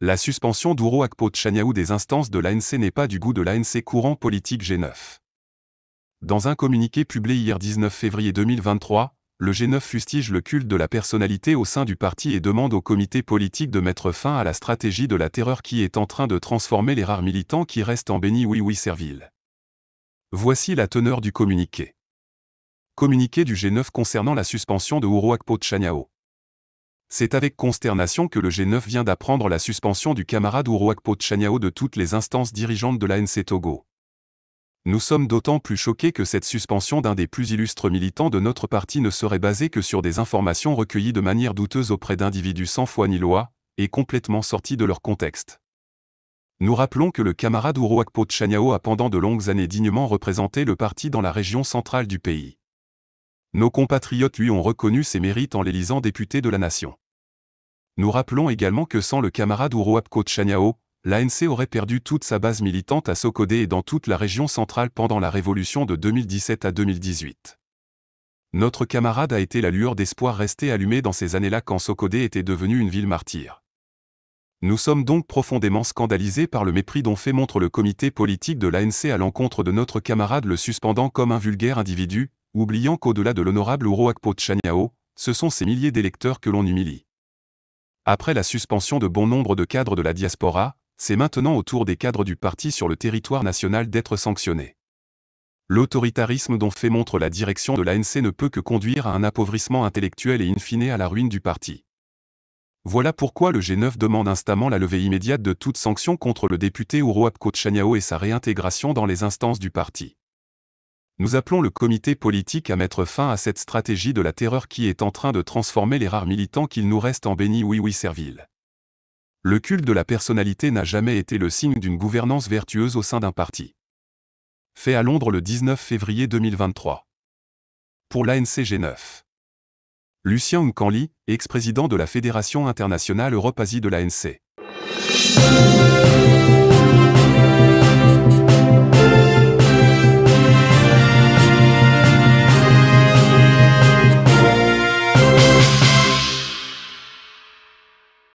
La suspension d'Ouro Akpo Tchaniaou des instances de l'ANC n'est pas du goût de l'ANC courant politique G9. Dans un communiqué publié hier 19 février 2023, le G9 fustige le culte de la personnalité au sein du parti et demande au comité politique de mettre fin à la stratégie de la terreur qui est en train de transformer les rares militants qui restent en béni oui oui servile. Voici la teneur du communiqué. Communiqué du G9 concernant la suspension de Ouro Akpo Tchaniao. C'est avec consternation que le G9 vient d'apprendre la suspension du camarade Ourouakpo Tchaniao de toutes les instances dirigeantes de l'ANC Togo. Nous sommes d'autant plus choqués que cette suspension d'un des plus illustres militants de notre parti ne serait basée que sur des informations recueillies de manière douteuse auprès d'individus sans foi ni loi, et complètement sortis de leur contexte. Nous rappelons que le camarade Ourouakpo Tchaniao a pendant de longues années dignement représenté le parti dans la région centrale du pays. Nos compatriotes lui ont reconnu ses mérites en l'élisant député de la nation. Nous rappelons également que sans le camarade de Chaniao, l'ANC aurait perdu toute sa base militante à Sokodé et dans toute la région centrale pendant la révolution de 2017 à 2018. Notre camarade a été la lueur d'espoir restée allumée dans ces années-là quand Sokodé était devenue une ville martyre. Nous sommes donc profondément scandalisés par le mépris dont fait montre le comité politique de l'ANC à l'encontre de notre camarade le suspendant comme un vulgaire individu, oubliant qu'au-delà de l'honorable Ouroakpo Chaniao, ce sont ces milliers d'électeurs que l'on humilie. Après la suspension de bon nombre de cadres de la diaspora, c'est maintenant au tour des cadres du parti sur le territoire national d'être sanctionnés. L'autoritarisme dont fait montre la direction de l'ANC ne peut que conduire à un appauvrissement intellectuel et in fine à la ruine du parti. Voilà pourquoi le G9 demande instamment la levée immédiate de toute sanction contre le député Ouroapko Chaniao et sa réintégration dans les instances du parti. Nous appelons le comité politique à mettre fin à cette stratégie de la terreur qui est en train de transformer les rares militants qu'il nous reste en béni oui oui servile. Le culte de la personnalité n'a jamais été le signe d'une gouvernance vertueuse au sein d'un parti. Fait à Londres le 19 février 2023. Pour l'ANCG9. Lucien Nkanli, ex-président de la Fédération internationale Europe-Asie de l'ANC.